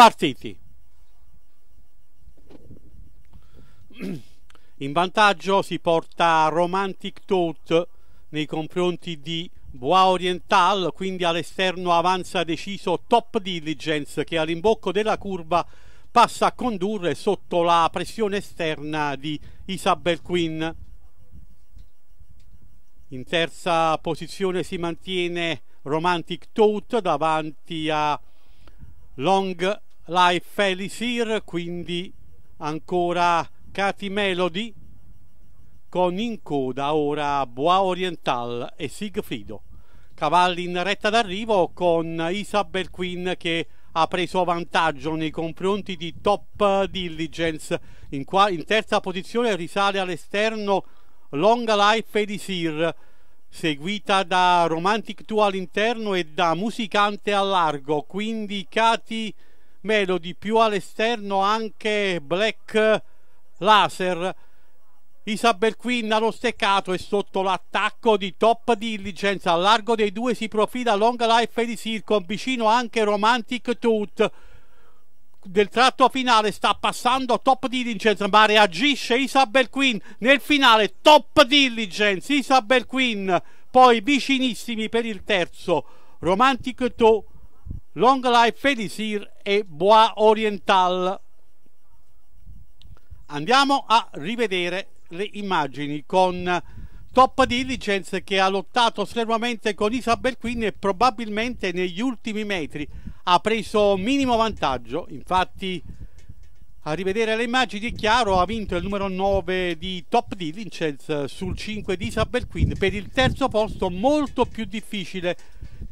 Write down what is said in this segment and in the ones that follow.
partiti. In vantaggio si porta Romantic Tote nei confronti di Bois Oriental, quindi all'esterno avanza deciso Top Diligence che all'imbocco della curva passa a condurre sotto la pressione esterna di Isabel Quinn. In terza posizione si mantiene Romantic Tote davanti a Long la Efelisir, quindi ancora Cati Melody con in coda ora Bois Oriental e Sigfrido. Cavalli in retta d'arrivo con Isabel Queen che ha preso vantaggio nei confronti di Top Diligence. In, qua, in terza posizione risale all'esterno Long Life Elisir, seguita da Romantic 2 all'interno e da Musicante a largo. Quindi Cati Melody, più all'esterno anche Black Laser. Isabel Quinn allo steccato e sotto l'attacco di Top Diligence al largo dei due si profila Long Life di Circon vicino anche Romantic Tooth del tratto finale sta passando Top Diligence ma reagisce Isabel Quinn nel finale Top Diligence Isabel Quinn poi vicinissimi per il terzo Romantic Tooth Long Life Felisir e Bois Oriental. Andiamo a rivedere le immagini con Top Diligence che ha lottato strenuamente con Isabel Quinn e probabilmente negli ultimi metri ha preso minimo vantaggio. Infatti a rivedere le immagini è chiaro ha vinto il numero 9 di Top Diligence sul 5 di Isabel Quinn per il terzo posto molto più difficile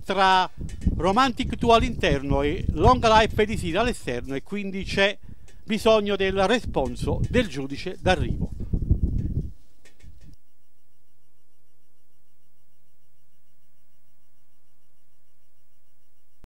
tra Romantic 2 all'interno e Long Life Edisir all'esterno e quindi c'è bisogno del responso del giudice d'arrivo.